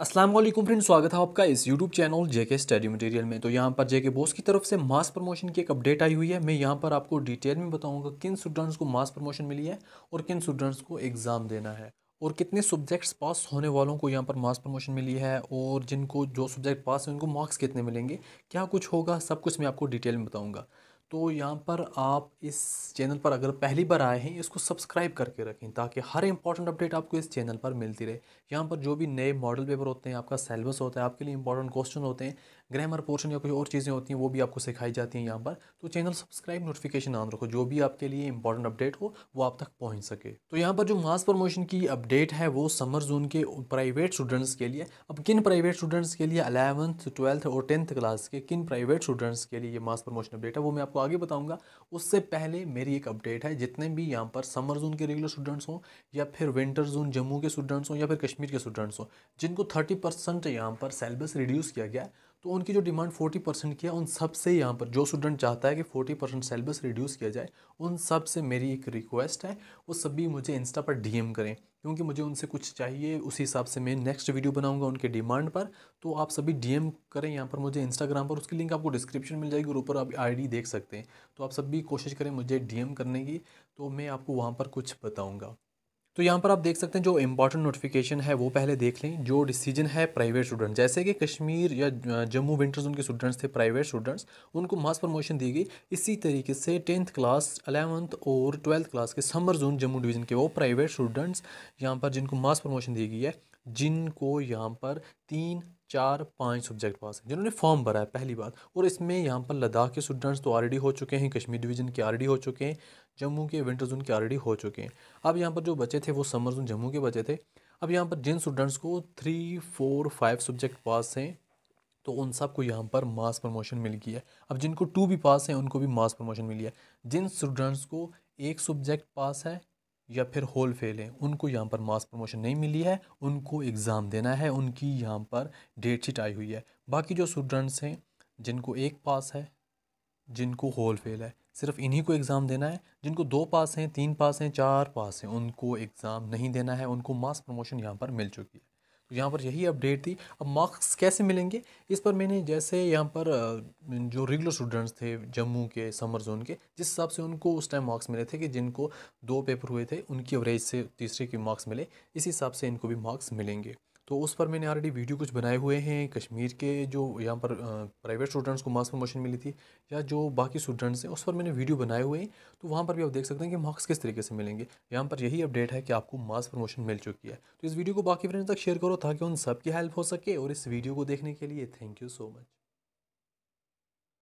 Aslam friend स्वागत है आपका इस YouTube channel JK study material में तो यहाँ पर जेके बोस की तरफ से मास प्रमोशन की एक अपडेट आई हुई है मैं यहाँ पर आपको डिटेल में बताऊँगा किन स्टूडेंट्स को मास प्रमोशन मिली है और किन स्टूडेंट्स को एग्ज़ाम देना है और कितने सब्जेक्ट्स पास होने वालों को यहाँ पर मास प्रमोशन मिली है और जिनको जो सब्जेक्ट पास है उनको मार्क्स कितने मिलेंगे क्या कुछ होगा सब कुछ मैं आपको डिटेल में बताऊँगा तो यहाँ पर आप इस चैनल पर अगर पहली बार आए हैं इसको सब्सक्राइब करके रखें ताकि हर इंपॉर्टेंट अपडेट आपको इस चैनल पर मिलती रहे यहाँ पर जो भी नए मॉडल पेपर होते हैं आपका सेलेबस होता है आपके लिए इंपॉर्टेंट क्वेश्चन होते हैं ग्रामर पोर्शन या कोई और चीज़ें होती हैं वो भी आपको सिखाई जाती हैं यहाँ पर तो चैनल सब्सक्राइब नोटिफिकेशन ऑन रखो जो भी आपके लिए इंपॉर्टेंट अपडेट हो वो आप तक पहुँच सके तो यहाँ पर जो मास प्रमोशन की अपडेट है वो समर जोन के प्राइवेट स्टूडेंट्स के लिए अब किन प्राइवेट स्टूडेंट्स के लिए अलेवंथ ट्वेल्थ और टेंथ क्लास के किन प्राइवेट स्टूडेंट्स के लिए ये मास प्रमोशन अपडेट है वो मैं आपको आगे बताऊंगा उससे पहले मेरी एक अपडेट है जितने भी यहाँ पर समर जोन के रेगुलर स्टूडेंट्स हों या फिर विंटर जोन जम्मू के स्टूडेंट्स हों या फिर कश्मीर के स्टूडेंट्स हों जिनको थर्टी परसेंट यहाँ पर सेलेबस रिड्यूस किया गया है तो उनकी जो डिमांड फोर्टी परसेंट की है उन सब से यहाँ पर जो स्टूडेंट चाहता है कि फोर्टी परसेंट सेलेबस रिड्यूस किया जाए उन सब से मेरी एक रिक्वेस्ट है वो सभी मुझे इंस्टा पर डीएम करें क्योंकि मुझे उनसे कुछ चाहिए उसी हिसाब से मैं नेक्स्ट वीडियो बनाऊंगा उनके डिमांड पर तो आप सभी डीएम करें यहाँ पर मुझे इंस्टाग्राम पर उसकी लिंक आपको डिस्क्रिप्शन मिल जाएगी और ऊपर आप आईडी देख सकते हैं तो आप सभी कोशिश करें मुझे डीएम करने की तो मैं आपको वहाँ पर कुछ बताऊँगा तो यहाँ पर आप देख सकते हैं जो इंपॉर्टेंट नोटिफिकेशन है वो पहले देख लें जो डिसीजन है प्राइवेट स्टूडेंट जैसे कि कश्मीर या जम्मू विंटर्स उनके स्टूडेंट्स थे प्राइवेट स्टूडेंट्स उनको मास प्रमोशन दी गई इसी तरीके से टेंथ क्लास अलेवंथ और ट्वेल्थ क्लास के समर जोन जम्मू डिवीज़न के वो प्राइवेट स्टूडेंट्स यहाँ पर जिनको मास प्रमोशन दी गई है जिनको यहाँ पर तीन चार पाँच सब्जेक्ट पास हैं जिन्होंने फॉर्म भरा है पहली बात और इसमें यहाँ पर लद्दाख के स्टूडेंट्स तो ऑलरेडी हो चुके हैं कश्मीर डिवीजन के ऑलरेडी हो चुके हैं जम्मू के विंटर जोन के ऑलरेडी हो चुके हैं अब यहाँ पर जो बचे थे वो समर जोन जम्मू के बचे थे अब यहाँ पर जिन स्टूडेंट्स को three four five subject pass हैं तो उन सब को यहाँ पर मास प्रमोशन मिल गया है अब जिनको टू भी पास हैं उनको भी मास प्रमोशन मिली है जिन स्टूडेंट्स को एक सब्जेक्ट पास है या फिर होल फेल हैं उनको यहाँ पर मास प्रमोशन नहीं मिली है उनको एग्ज़ाम देना है उनकी यहाँ पर डेट शीट आई हुई है बाकी जो स्टूडेंट्स हैं जिनको एक पास है जिनको होल फेल है सिर्फ इन्हीं को एग्ज़ाम देना है जिनको दो पास हैं तीन पास हैं चार पास हैं उनको एग्ज़ाम नहीं देना है उनको मास प्रमोशन यहाँ पर मिल चुकी है यहाँ पर यही अपडेट थी अब मार्क्स कैसे मिलेंगे इस पर मैंने जैसे यहाँ पर जो रेगुलर स्टूडेंट्स थे जम्मू के समर जोन के जिस हिसाब से उनको उस टाइम मार्क्स मिले थे कि जिनको दो पेपर हुए थे उनकी एवरेज से तीसरे के मार्क्स मिले इसी हिसाब से इनको भी मार्क्स मिलेंगे तो उस पर मैंने ऑलरेडी वीडियो कुछ बनाए हुए हैं कश्मीर के जो यहाँ पर प्राइवेट स्टूडेंट्स को मार्क्स प्रमोशन मिली थी या जो बाकी स्टूडेंट्स हैं उस पर मैंने वीडियो बनाए हुए हैं तो वहाँ पर भी आप देख सकते हैं कि मार्क्स किस तरीके से मिलेंगे यहाँ पर यही अपडेट है कि आपको मार्क्स प्रमोशन मिल चुकी है तो इस वीडियो को बाकी फ्रेंड्स तक शेयर करो ताकि उन सब की हेल्प हो सके और इस वीडियो को देखने के लिए थैंक यू सो मच